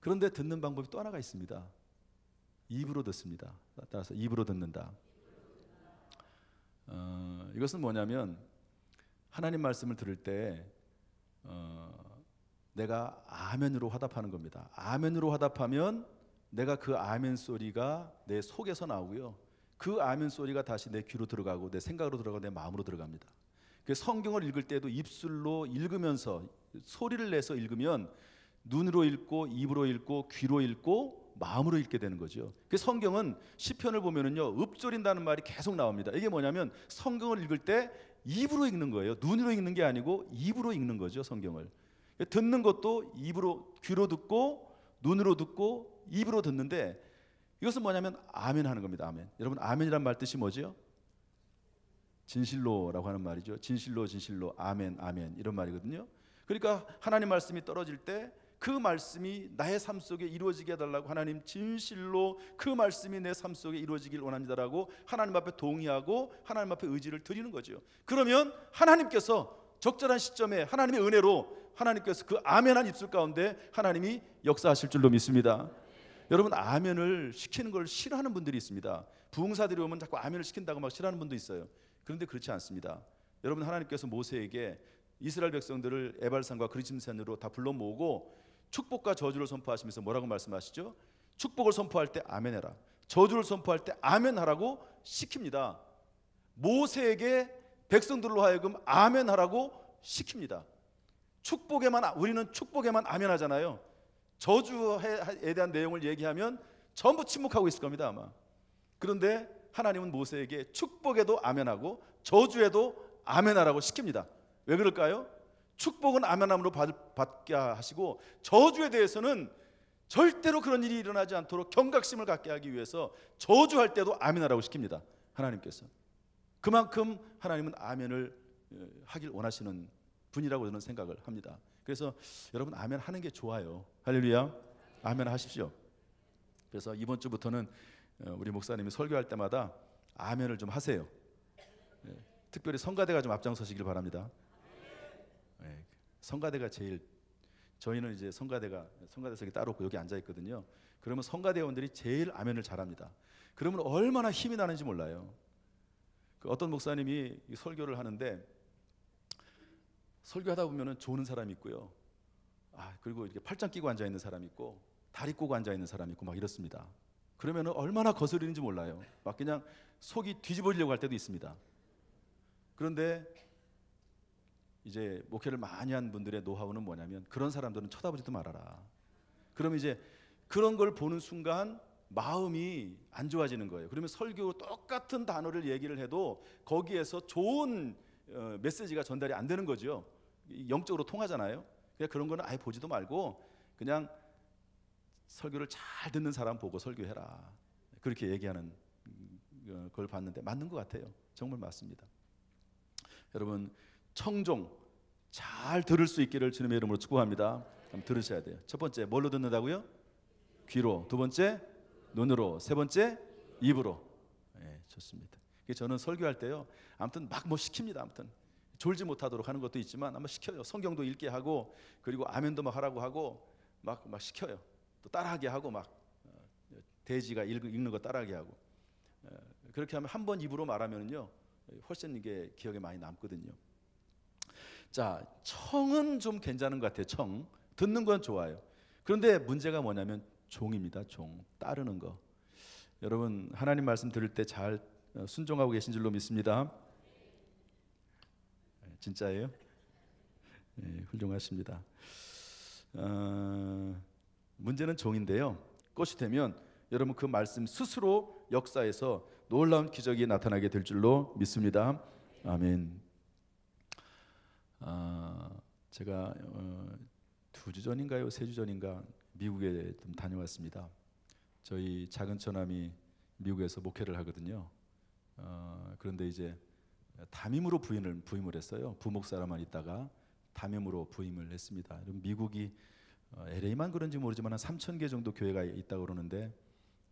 그런데 듣는 방법이 또 하나가 있습니다. 입으로 듣습니다. 따라서 입으로 듣는다. 어, 이것은 뭐냐면 하나님 말씀을 들을 때 어, 내가 아멘으로 화답하는 겁니다. 아멘으로 화답하면 내가 그 아멘 소리가 내 속에서 나오고요. 그 아멘 소리가 다시 내 귀로 들어가고 내 생각으로 들어가고 내 마음으로 들어갑니다. 그 성경을 읽을 때도 입술로 읽으면서 소리를 내서 읽으면 눈으로 읽고 입으로 읽고 귀로 읽고 마음으로 읽게 되는 거죠. 그 성경은 시편을 보면은요. 읊조린다는 말이 계속 나옵니다. 이게 뭐냐면 성경을 읽을 때 입으로 읽는 거예요. 눈으로 읽는 게 아니고 입으로 읽는 거죠, 성경을. 듣는 것도 입으로 귀로 듣고 눈으로 듣고 입으로 듣는데 이것은 뭐냐면 아멘 하는 겁니다. 아멘. 여러분 아멘이란 말 뜻이 뭐죠? 진실로라고 하는 말이죠. 진실로 진실로 아멘 아멘 이런 말이거든요. 그러니까 하나님 말씀이 떨어질 때그 말씀이 나의 삶 속에 이루어지게 해달라고 하나님 진실로 그 말씀이 내 삶 속에 이루어지길 원합니다라고 하나님 앞에 동의하고 하나님 앞에 의지를 드리는 거죠. 그러면 하나님께서 적절한 시점에 하나님의 은혜로 하나님께서 그 아멘한 입술 가운데 하나님이 역사하실 줄로 믿습니다. 여러분 아멘을 시키는 걸 싫어하는 분들이 있습니다. 부흥사들이 오면 자꾸 아멘을 시킨다고 막 싫어하는 분도 있어요. 그런데 그렇지 않습니다. 여러분 하나님께서 모세에게 이스라엘 백성들을 에발산과 그리심산으로 다 불러 모으고 축복과 저주를 선포하시면서 뭐라고 말씀하시죠? 축복을 선포할 때 아멘해라. 저주를 선포할 때 아멘하라고 시킵니다. 모세에게 백성들로 하여금 아멘하라고 시킵니다. 축복에만 우리는 축복에만 아멘하잖아요. 저주에 대한 내용을 얘기하면 전부 침묵하고 있을 겁니다 아마. 그런데 하나님은 모세에게 축복에도 아멘하고 저주에도 아멘하라고 시킵니다. 왜 그럴까요? 축복은 아멘함으로 받게 하시고 저주에 대해서는 절대로 그런 일이 일어나지 않도록 경각심을 갖게 하기 위해서 저주할 때도 아멘하라고 시킵니다. 하나님께서. 그만큼 하나님은 아멘을 예, 하길 원하시는 분이라고 저는 생각을 합니다. 그래서 여러분 아멘 하는 게 좋아요. 할렐루야. 아멘 하십시오. 그래서 이번 주부터는 어, 우리 목사님이 설교할 때마다 아멘을 좀 하세요. 예, 특별히 성가대가 좀 앞장서시길 바랍니다. 성가대가 제일 저희는 이제 성가대가 성가대석이 따로 없고 여기 앉아 있거든요. 그러면 성가대원들이 제일 아멘을 잘합니다. 그러면 얼마나 힘이 나는지 몰라요. 그 어떤 목사님이 설교를 하는데 설교하다 보면은 조는 사람이 있고요. 아 그리고 이렇게 팔짱 끼고 앉아 있는 사람이 있고 다리 꼬고 앉아 있는 사람이 있고 막 이렇습니다. 그러면은 얼마나 거스리는지 몰라요. 막 그냥 속이 뒤집어지려고 할 때도 있습니다. 그런데 이제 목회를 많이 한 분들의 노하우는 뭐냐면 그런 사람들은 쳐다보지도 말아라. 그럼 이제 그런 걸 보는 순간 마음이 안 좋아지는 거예요. 그러면 설교 똑같은 단어를 얘기를 해도 거기에서 좋은 어, 메시지가 전달이 안 되는 거죠. 영적으로 통하잖아요. 그냥 그런 거는 아예 보지도 말고 그냥 설교를 잘 듣는 사람 보고 설교해라. 그렇게 얘기하는 음, 어, 걸 봤는데 맞는 것 같아요. 정말 맞습니다. 여러분 청종 잘 들을 수 있기를 주님의 이름으로 축복합니다. 그럼 들으셔야 돼요. 첫 번째 뭘로 듣는다고요? 귀로. 두 번째 눈으로. 세 번째 입으로. 네, 좋습니다. 저는 설교할 때요. 아무튼 막 뭐 시킵니다. 아무튼 졸지 못하도록 하는 것도 있지만 아마 시켜요. 성경도 읽게 하고 그리고 아멘도 막 하라고 하고 막 막 시켜요. 또 따라하게 하고 막 어, 돼지가 읽는 거 따라하게 하고 어, 그렇게 하면 한 번 입으로 말하면요 훨씬 이게 기억에 많이 남거든요. 자, 청은 좀 괜찮은 것 같아요. 청. 듣는 건 좋아요. 그런데 문제가 뭐냐면 종입니다. 종. 따르는 거. 여러분 하나님 말씀 들을 때잘 어, 순종하고 계신 줄로 믿습니다. 네, 진짜예요? 네, 훌륭하십니다. 어, 문제는 종인데요. 꽃이 되면 여러분 그 말씀 스스로 역사에서 놀라운 기적이 나타나게 될 줄로 믿습니다. 아멘. 아, 제가 어, 두주 전인가요, 세 주 전인가 미국에 좀 다녀왔습니다. 저희 작은 처남이 미국에서 목회를 하거든요. 어, 그런데 이제 담임으로 부인을 부임을 했어요. 부목사라만 있다가 담임으로 부임을 했습니다. 미국이 어, LA만 그런지 모르지만 한 3천 개 정도 교회가 있다고 그러는데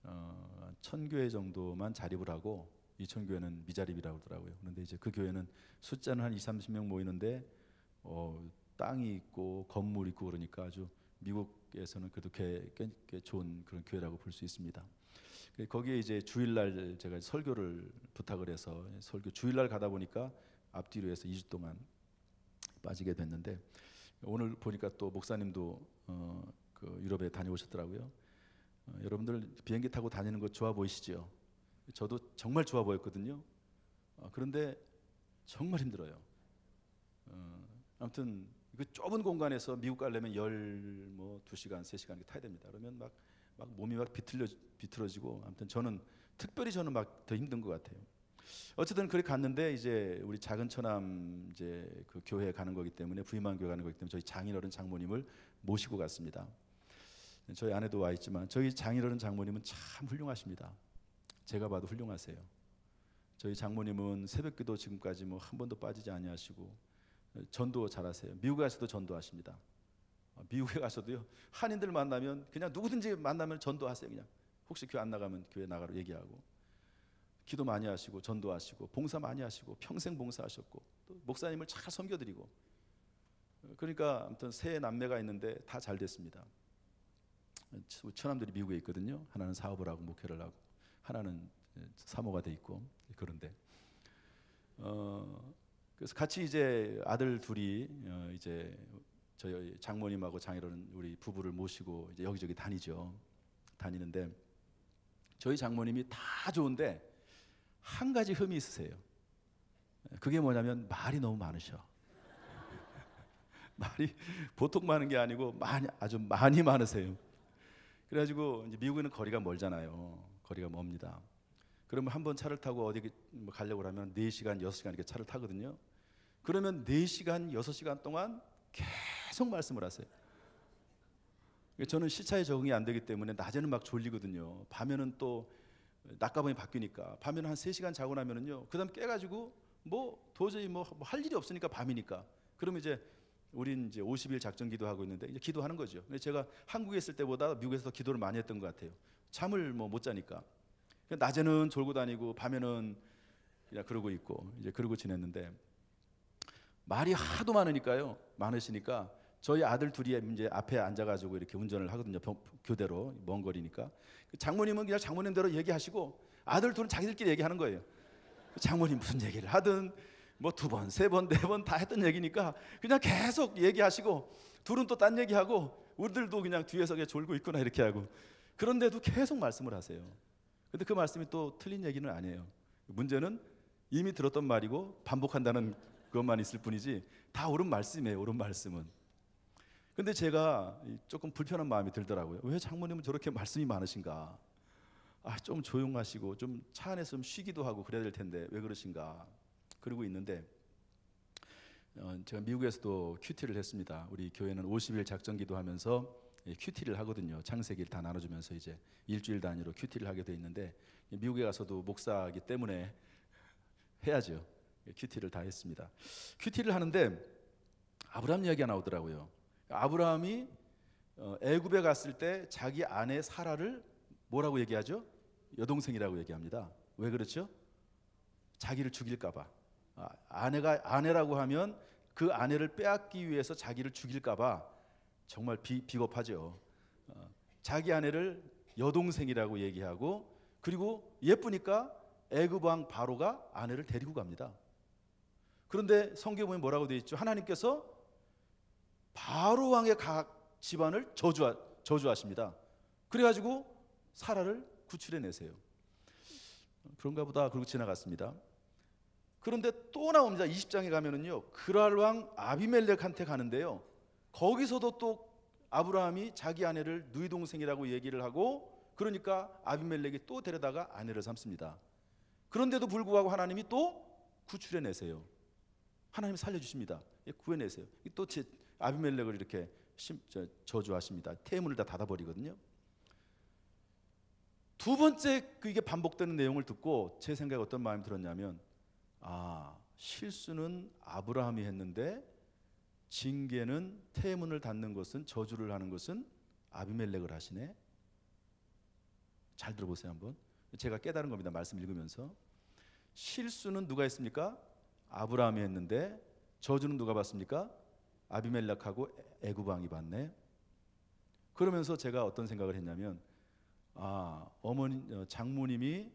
어, 천 교회 정도만 자립을 하고 이천 교회는 미자립이라고 하더라고요. 그런데 이제 그 교회는 숫자는 한 2, 30명 모이는데 어, 땅이 있고 건물 있고 그러니까 아주 미국에서는 그래도 꽤, 꽤 좋은 그런 교회라고 볼 수 있습니다. 그 거기에 이제 주일날 제가 설교를 부탁을 해서 설교 주일날 가다 보니까 앞뒤로 해서 2주 동안 빠지게 됐는데 오늘 보니까 또 목사님도 어, 그 유럽에 다녀오셨더라고요. 어, 여러분들 비행기 타고 다니는 거 좋아 보이시죠? 저도 정말 좋아 보였거든요. 어, 그런데 정말 힘들어요. 어, 아무튼 그 좁은 공간에서 미국 가려면 열뭐 2시간, 3시간 타야 됩니다. 그러면 막, 막 몸이 막 비틀려, 비틀어지고 아무튼 저는 특별히 저는 막 더 힘든 것 같아요. 어쨌든 그렇게 갔는데 이제 우리 작은 처남 이제 그 교회에 가는 거기 때문에 부임한 교회 가는 거기 때문에 저희 장인어른 장모님을 모시고 갔습니다. 저희 아내도 와 있지만 저희 장인어른 장모님은 참 훌륭하십니다. 제가 봐도 훌륭하세요. 저희 장모님은 새벽기도 지금까지 뭐 한 번도 빠지지 아니하시고 어, 전도 잘하세요. 미국에 가서도 전도하십니다. 어, 미국에 가서도요 한인들 만나면 그냥 누구든지 만나면 전도하세요 그냥 혹시 교회 안 나가면 교회 나가로 얘기하고 기도 많이 하시고 전도하시고 봉사 많이 하시고 평생 봉사하셨고 또 목사님을 잘 섬겨드리고 어, 그러니까 아무튼 세 남매가 있는데 다 잘 됐습니다. 처남들이 미국에 있거든요. 하나는 사업을 하고 목회를 하고 하나는 예, 사모가 돼 있고 그런데 어, 그래서 같이 이제 아들 둘이 어, 이제 저희 장모님하고 장인어른 우리 부부를 모시고 이제 여기저기 다니죠. 다니는데 저희 장모님이 다 좋은데 한 가지 흠이 있으세요. 그게 뭐냐면 말이 너무 많으셔. 말이 보통 많은 게 아니고 많이 아주 많이 많으세요. 그래가지고 이제 미국에는 거리가 멀잖아요. 거리가 멉니다. 그러면 한 번 차를 타고 어디 뭐 가려고 하면 4시간, 6시간 이렇게 차를 타거든요. 그러면 4시간, 6시간 동안 계속 말씀을 하세요. 그러니까 저는 시차에 적응이 안 되기 때문에 낮에는 막 졸리거든요. 밤에는 또 낮가방이 바뀌니까 밤에는 한 3시간 자고 나면은요. 그다음 깨 가지고 뭐 도저히 뭐할 뭐 일이 없으니까 밤이니까. 그러면 이제 우린 이제 50일 작전 기도하고 있는데 이제 기도하는 거죠. 제가 한국에 있을 때보다 미국에서 기도를 많이 했던 것 같아요. 잠을 뭐못 자니까 그러니까 낮에는 졸고 다니고 밤에는 그러고 있고 이제 그러고 지냈는데 말이 하도 많으니까요 많으시니까 저희 아들 둘이 이제 앞에 앉아가지고 이렇게 운전을 하거든요 교대로 먼 거리니까 그 장모님은 그냥 장모님대로 얘기하시고 아들 둘은 자기들끼리 얘기하는 거예요 그 장모님 무슨 얘기를 하든 뭐 두 번 세 번 네 번 다 했던 얘기니까 그냥 계속 얘기하시고 둘은 또 딴 얘기하고 우리들도 그냥 뒤에서 그냥 졸고 있거나 이렇게 하고 그런데도 계속 말씀을 하세요. 근데 그 말씀이 또 틀린 얘기는 아니에요. 문제는 이미 들었던 말이고 반복한다는 것만 있을 뿐이지 다 옳은 말씀이에요. 옳은 말씀은. 근데 제가 조금 불편한 마음이 들더라고요. 왜 장모님은 저렇게 말씀이 많으신가? 아, 좀 조용하시고 좀차 안에서 좀 쉬기도 하고 그래야 될 텐데 왜 그러신가? 그러고 있는데 어, 제가 미국에서도 큐티를 했습니다. 우리 교회는 50일 작전기도 하면서 예, 큐티를 하거든요. 창세기를 다 나눠주면서 이제 일주일 단위로 큐티를 하게 돼 있는데 미국에 가서도 목사기 때문에 해야죠. 예, 큐티를 다 했습니다. 큐티를 하는데 아브라함 이야기가 나오더라고요. 아브라함이 어, 애굽에 갔을 때 자기 아내 사라를 뭐라고 얘기하죠? 여동생이라고 얘기합니다. 왜 그렇죠? 자기를 죽일까봐 아, 아내가 아내라고 하면 그 아내를 빼앗기 위해서 자기를 죽일까봐 정말 비, 비겁하죠. 어, 자기 아내를 여동생이라고 얘기하고 그리고 예쁘니까 애굽왕 바로가 아내를 데리고 갑니다. 그런데 성경 보면 뭐라고 되어 있죠? 하나님께서 바로 왕의 각 집안을 저주하, 저주하십니다. 그래가지고 사라를 구출해내세요. 그런가 보다 그러고 지나갔습니다. 그런데 또 나옵니다. 20장에 가면은요. 그랄 왕 아비멜렉한테 가는데요. 거기서도 또 아브라함이 자기 아내를 누이 동생이라고 얘기를 하고 그러니까 아비멜렉이 또 데려다가 아내를 삼습니다. 그런데도 불구하고 하나님이 또 구출해 내세요. 하나님 살려 주십니다. 예, 구해내세요. 또 아비멜렉을 이렇게 저주하십니다. 태문을 다 닫아 버리거든요. 두 번째 그게 반복되는 내용을 듣고 제 생각에 어떤 마음이 들었냐면 아 실수는 아브라함이 했는데 징계는 태문을 닫는 것은 저주를 하는 것은 아비멜렉을 하시네. 잘 들어보세요 한번. 제가 깨달은 겁니다. 말씀 읽으면서 실수는 누가 했습니까? 아브라함이 했는데 저주는 누가 받습니까? 아비멜렉하고 애굽왕이 받네. 그러면서 제가 어떤 생각을 했냐면 아 어머니 어, 장모님이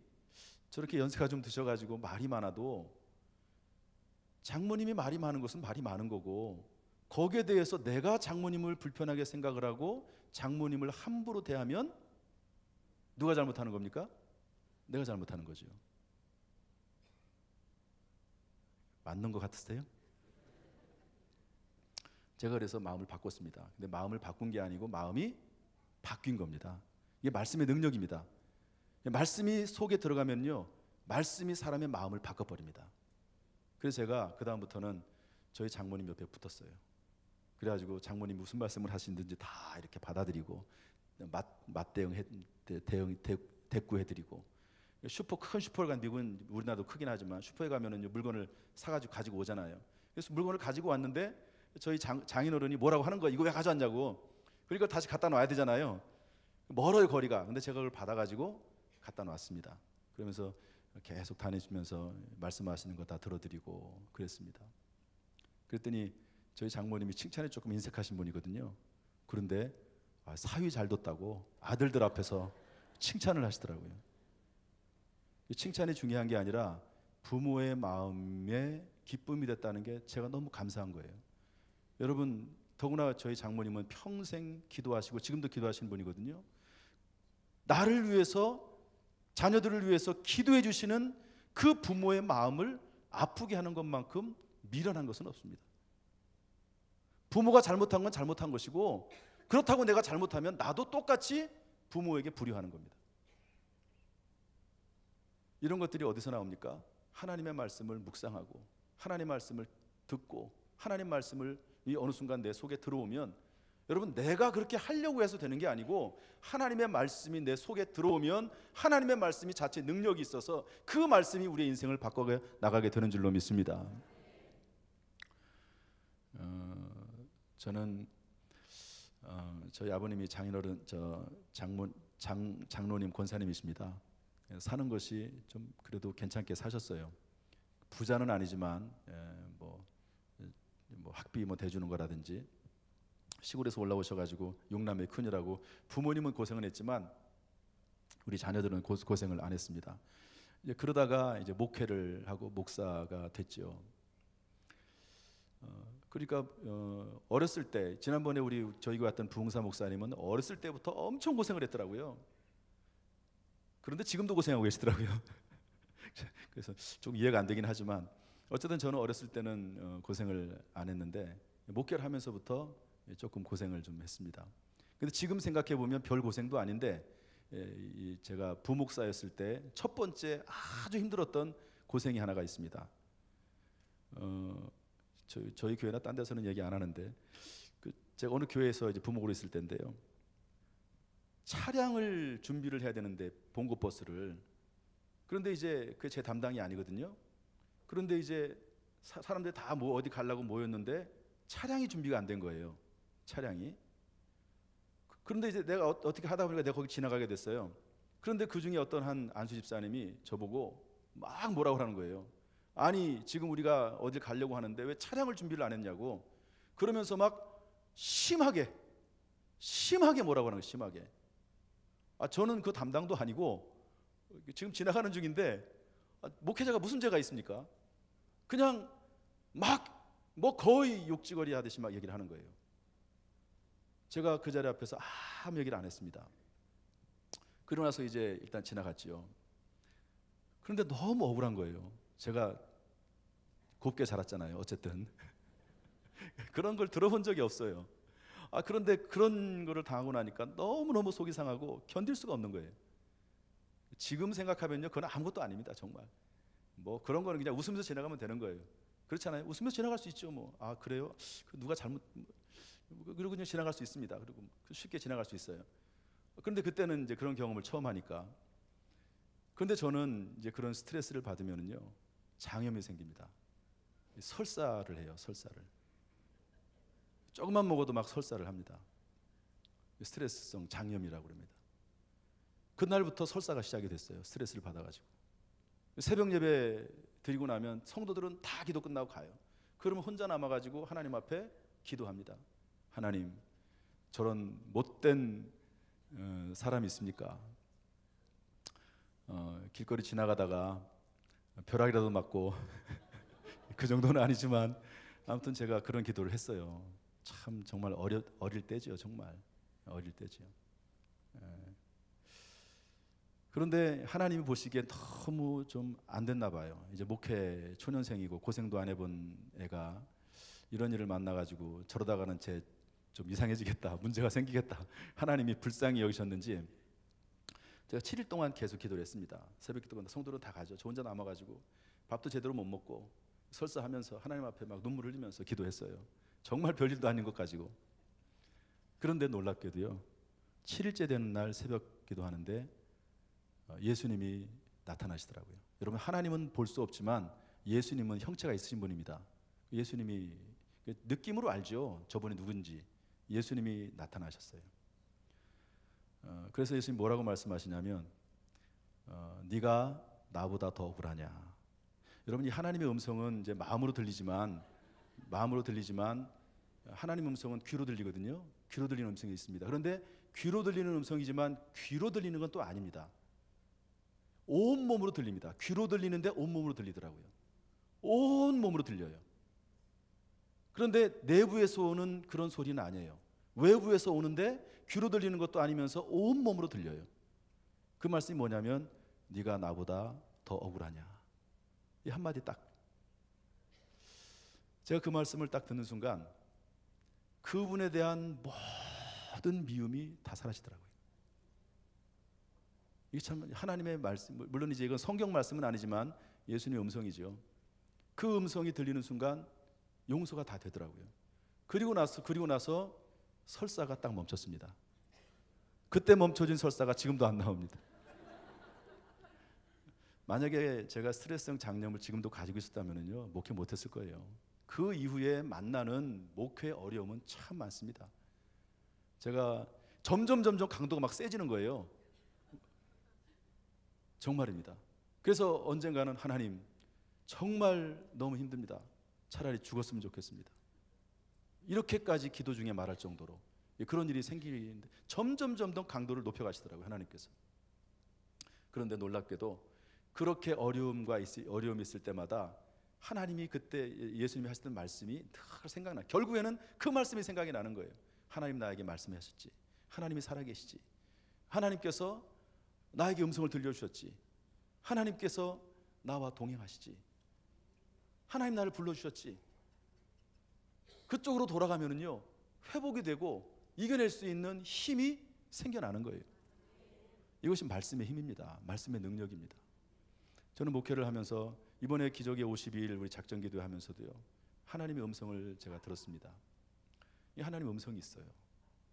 저렇게 연세가 좀 드셔가지고 말이 많아도 장모님이 말이 많은 것은 말이 많은 거고 거기에 대해서 내가 장모님을 불편하게 생각을 하고 장모님을 함부로 대하면 누가 잘못하는 겁니까? 내가 잘못하는 거죠. 맞는 것 같으세요? 제가 그래서 마음을 바꿨습니다. 근데 마음을 바꾼 게 아니고 마음이 바뀐 겁니다. 이게 말씀의 능력입니다. 말씀이 속에 들어가면요. 말씀이 사람의 마음을 바꿔버립니다. 그래서 제가 그다음부터는 저희 장모님 옆에 붙었어요. 그래가지고 장모님 무슨 말씀을 하시는지 다 이렇게 받아들이고 맞, 맞대응 해, 대응 대, 꾸해드리고 슈퍼 큰 슈퍼를 간 미국은 우리나라도 크긴 하지만 슈퍼에 가면은 물건을 사가지고 가지고 오잖아요. 그래서 물건을 가지고 왔는데 저희 장, 장인어른이 뭐라고 하는 거야 이거 왜 가져왔냐고 그러니까 다시 갖다 놔야 되잖아요. 멀어요 거리가. 근데 제가 그걸 받아가지고 갖다 놨습니다. 그러면서 계속 다니시면서 말씀하시는 거 다 들어드리고 그랬습니다. 그랬더니 저희 장모님이 칭찬에 조금 인색하신 분이거든요. 그런데 아, 사위 잘 뒀다고 아들들 앞에서 칭찬을 하시더라고요. 칭찬이 중요한 게 아니라 부모의 마음에 기쁨이 됐다는 게 제가 너무 감사한 거예요. 여러분 더구나 저희 장모님은 평생 기도하시고 지금도 기도하시는 분이거든요. 나를 위해서 자녀들을 위해서 기도해 주시는 그 부모의 마음을 아프게 하는 것만큼 미련한 것은 없습니다. 부모가 잘못한 건 잘못한 것이고 그렇다고 내가 잘못하면 나도 똑같이 부모에게 불효하는 겁니다. 이런 것들이 어디서 나옵니까? 하나님의 말씀을 묵상하고 하나님 말씀을 듣고 하나님 말씀을 이 어느 순간 내 속에 들어오면 여러분 내가 그렇게 하려고 해서 되는 게 아니고 하나님의 말씀이 내 속에 들어오면 하나님의 말씀이 자체 능력이 있어서 그 말씀이 우리의 인생을 바꿔 나가게 되는 줄로 믿습니다. 저는 어, 저희 아버님이 장인어른 저 장문 장 장로님 권사님이십니다. 예, 사는 것이 좀 그래도 괜찮게 사셨어요. 부자는 아니지만 예, 뭐, 예, 뭐 학비 뭐 대주는 거라든지 시골에서 올라오셔가지고 용남의 큰이라고 부모님은 고생을 했지만 우리 자녀들은 고, 고생을 안 했습니다. 이제 그러다가 이제 목회를 하고 목사가 됐죠. 어, 그러니까 어, 렸을때 지난번에 우리 저희가 왔던 부흥사 목사님은 어렸을 때부터 엄청 고생을 했더라고요. 그런데 지금도 고생하고 계시더라고요. 그래서 좀 이해가 안 되긴 하지만 어쨌든 저는 어렸을 때는 어, 고생을 안 했는데 목결하면서부터 조금 고생을 좀 했습니다. 근데 지금 생각해 보면 별 고생도 아닌데 예, 제가 부목사였을 때 첫 번째 아주 힘들었던 고생이 하나가 있습니다. 어, 저희, 저희 교회나 딴 데서는 얘기 안 하는데 그 제가 어느 교회에서 이제 부목으로 있을 때인데요. 차량을 준비를 해야 되는데 봉급 버스를 그런데 이제 그게 제 담당이 아니거든요. 그런데 이제 사, 사람들 이다뭐 어디 가려고 모였는데 차량이 준비가 안 된 거예요. 차량이. 그, 그런데 이제 내가 어, 떻게 하다 보니까 내가 거기 지나가게 됐어요. 그런데 그 중에 어떤 한 안수 집사님이 저보고 막 뭐라고 하는 거예요. 아니 지금 우리가 어딜 가려고 하는데 왜 차량을 준비를 안 했냐고 그러면서 막 심하게 심하게 뭐라고 하는 거예요 심하게 아 저는 그 담당도 아니고 지금 지나가는 중인데 아, 목회자가 무슨 죄가 있습니까 그냥 막 뭐 거의 욕지거리 하듯이 막 얘기를 하는 거예요 제가 그 자리 앞에서 아무 얘기를 안 했습니다 그러고 나서 이제 일단 지나갔지요 그런데 너무 억울한 거예요 제가 곱게 자랐잖아요. 어쨌든 그런 걸 들어본 적이 없어요. 아 그런데 그런 거를 당하고 나니까 너무 너무 속이 상하고 견딜 수가 없는 거예요. 지금 생각하면요, 그건 아무것도 아닙니다, 정말. 뭐 그런 거는 그냥 웃으면서 지나가면 되는 거예요. 그렇잖아요. 웃으면서 지나갈 수 있죠, 뭐. 아 그래요? 그 누가 잘못 뭐, 그리고 그냥 지나갈 수 있습니다. 그리고 그 쉽게 지나갈 수 있어요. 그런데 그때는 이제 그런 경험을 처음 하니까. 그런데 저는 이제 그런 스트레스를 받으면은요, 장염이 생깁니다. 설사를 해요, 설사를. 조금만 먹어도 막 설사를 합니다. 스트레스성 장염이라고 그럽니다. 그날부터 설사가 시작이 됐어요. 스트레스를 받아가지고. 새벽 예배 드리고 나면 성도들은 다 기도 끝나고 가요. 그러면 혼자 남아가지고 하나님 앞에 기도합니다. 하나님, 저런 못된 어, 사람이 있습니까? 어, 길거리 지나가다가 벼락이라도 맞고 그 정도는 아니지만 아무튼 제가 그런 기도를 했어요. 참 정말 어려 어릴 때죠, 정말 어릴 때죠. 예. 그런데 하나님이 보시기에 너무 좀 안 됐나 봐요. 이제 목회 초년생이고 고생도 안 해본 애가 이런 일을 만나가지고 저러다가는 제 좀 이상해지겠다, 문제가 생기겠다. 하나님이 불쌍히 여기셨는지 제가 7일 동안 계속 기도를 했습니다. 새벽 기도마다 성도는 다 가죠. 저 혼자 남아가지고 밥도 제대로 못 먹고 설사하면서 하나님 앞에 막 눈물 흘리면서 기도했어요. 정말 별일도 아닌 것 가지고. 그런데 놀랍게도요. 7일째 되는 날 새벽 기도하는데 어, 예수님이 나타나시더라고요. 여러분 하나님은 볼 수 없지만 예수님은 형체가 있으신 분입니다. 예수님이 그 느낌으로 알죠. 저분이 누군지. 예수님이 나타나셨어요. 어, 그래서 예수님 뭐라고 말씀하시냐면 어, 네가 나보다 더 억울하냐. 여러분 이 하나님의 음성은 이제 마음으로 들리지만 마음으로 들리지만 하나님 음성은 귀로 들리거든요. 귀로 들리는 음성이 있습니다. 그런데 귀로 들리는 음성이지만 귀로 들리는 건 또 아닙니다. 온 몸으로 들립니다. 귀로 들리는데 온 몸으로 들리더라고요. 온 몸으로 들려요. 그런데 내부에서 오는 그런 소리는 아니에요. 외부에서 오는데 귀로 들리는 것도 아니면서 온 몸으로 들려요. 그 말씀이 뭐냐면 네가 나보다 더 억울하냐. 이 한마디 딱. 제가 그 말씀을 딱 듣는 순간 그분에 대한 모든 미움이 다 사라지더라고요. 이게 참 하나님의 말씀 물론 이제 이건 성경 말씀은 아니지만 예수님의 음성이죠. 그 음성이 들리는 순간 용서가 다 되더라고요. 그리고 나서 그리고 나서 설사가 딱 멈췄습니다. 그때 멈춰진 설사가 지금도 안 나옵니다. 만약에 제가 스트레스성 장염을 지금도 가지고 있었다면요 목회 못했을 거예요. 그 이후에 만나는 목회 어려움은 참 많습니다. 제가 점점 점점 강도가 막 세지는 거예요. 정말입니다. 그래서 언젠가는 하나님 정말 너무 힘듭니다. 차라리 죽었으면 좋겠습니다. 이렇게까지 기도 중에 말할 정도로 예, 그런 일이 생기는데 점점 점점 강도를 높여 가시더라고요 하나님께서. 그런데 놀랍게도 그렇게 어려움과 있, 어려움이 있을 때마다 하나님이 그때 예, 예수님이 하셨던 말씀이 늘 생각나. 결국에는 그 말씀이 생각이 나는 거예요. 하나님 나에게 말씀하셨지. 하나님이 살아계시지. 하나님께서 나에게 음성을 들려주셨지. 하나님께서 나와 동행하시지. 하나님 나를 불러주셨지. 그쪽으로 돌아가면요 회복이 되고 이겨낼 수 있는 힘이 생겨나는 거예요. 이것이 말씀의 힘입니다. 말씀의 능력입니다. 저는 목회를 하면서 이번에 기적의 52일 우리 작전 기도하면서도요. 하나님의 음성을 제가 들었습니다. 이하나님 음성이 있어요.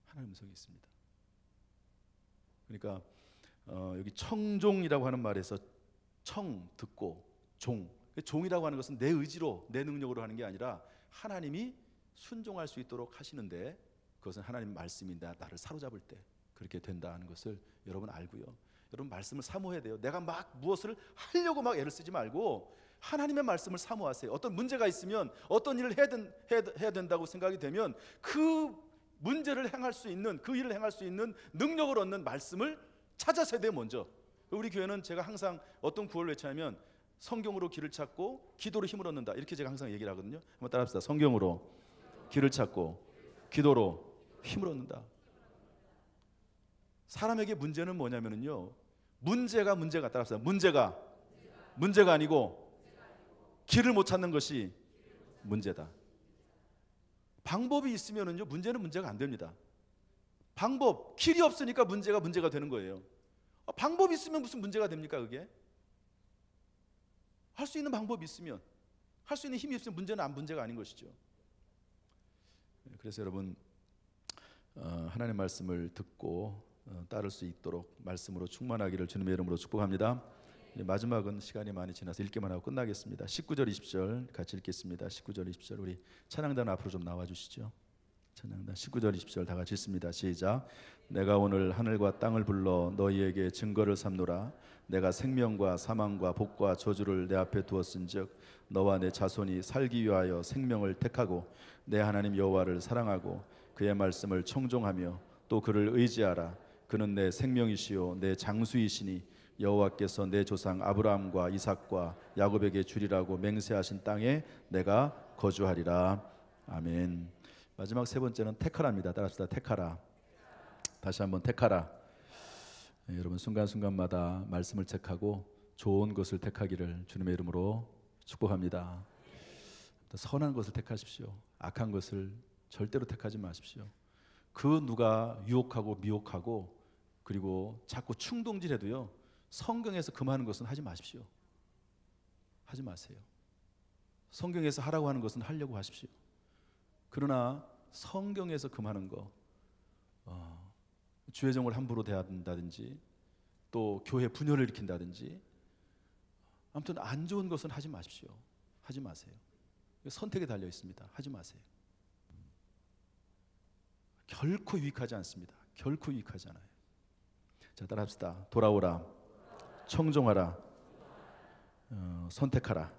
하나님 음성이 있습니다. 그러니까 어, 여기 청종이라고 하는 말에서 청 듣고 종 그 종이라고 하는 것은 내 의지로 내 능력으로 하는 게 아니라 하나님이 순종할 수 있도록 하시는데 그것은 하나님 말씀이다 나를 사로잡을 때 그렇게 된다 는 것을 여러분 알고요. 여러분 말씀을 사모해야 돼요. 내가 막 무엇을 하려고 막 애를 쓰지 말고 하나님의 말씀을 사모하세요. 어떤 문제가 있으면 어떤 일을 해야, 된, 해야, 해야 된다고 생각이 되면 그 문제를 행할 수 있는 그 일을 행할 수 있는 능력을 얻는 말씀을 찾아서 돼 먼저. 우리 교회는 제가 항상 어떤 구호를 외치면 성경으로 길을 찾고 기도로 힘을 얻는다. 이렇게 제가 항상 얘기를 하거든요. 한번 따라합시다. 성경으로 길을 찾고 기도로 힘을 얻는다. 사람에게 문제는 뭐냐면요. 문제가 문제가 따라서 문제가 문제가 아니고 길을 못 찾는 것이 문제다. 방법이 있으면은요. 문제는 문제가 안 됩니다. 방법 길이 없으니까 문제가 문제가 되는 거예요. 어, 방법 있으면 무슨 문제가 됩니까, 그게? 할 수 있는 방법이 있으면 할 수 있는 힘이 있으면 문제는 안 문제가 아닌 것이죠. 그래서 여러분 어, 하나님 말씀을 듣고 어, 따를 수 있도록 말씀으로 충만하기를 주님의 이름으로 축복합니다. 마지막은 시간이 많이 지나서 읽기만 하고 끝나겠습니다. 19절 20절 같이 읽겠습니다. 19절 20절 우리 찬양단 앞으로 좀 나와 주시죠. 찬양다 19절 20절 다 같이 읽습니다. 시작. 내가 오늘 하늘과 땅을 불러 너희에게 증거를 삼노라. 내가 생명과 사망과 복과 저주를 내 앞에 두었은즉 너와 내 자손이 살기 위하여 생명을 택하고 내 하나님 여호와를 사랑하고 그의 말씀을 청종하며 또 그를 의지하라. 그는 내 생명이시요 내 장수이시니 여호와께서 내 조상 아브라함과 이삭과 야곱에게 주리라고 맹세하신 땅에 내가 거주하리라. 아멘. 마지막 세 번째는 테카라입니다. 따라합시다. 테카라. 다시 한번 테카라. 네, 여러분 순간순간마다 말씀을 택하고 좋은 것을 택하기를 주님의 이름으로 축복합니다. 선한 것을 택하십시오. 악한 것을 절대로 택하지 마십시오. 그 누가 유혹하고 미혹하고 그리고 자꾸 충동질해도요. 성경에서 금하는 것은 하지 마십시오. 하지 마세요. 성경에서 하라고 하는 것은 하려고 하십시오. 그러나 성경에서 금하는 거 어, 주의 정을 함부로 대한다든지 또 교회 분열을 일으킨다든지 아무튼 안 좋은 것은 하지 마십시오. 하지 마세요. 선택에 달려 있습니다. 하지 마세요. 결코 유익하지 않습니다. 결코 유익하잖아요. 자, 따라합시다. 돌아오라. 청종하라. 어, 선택하라.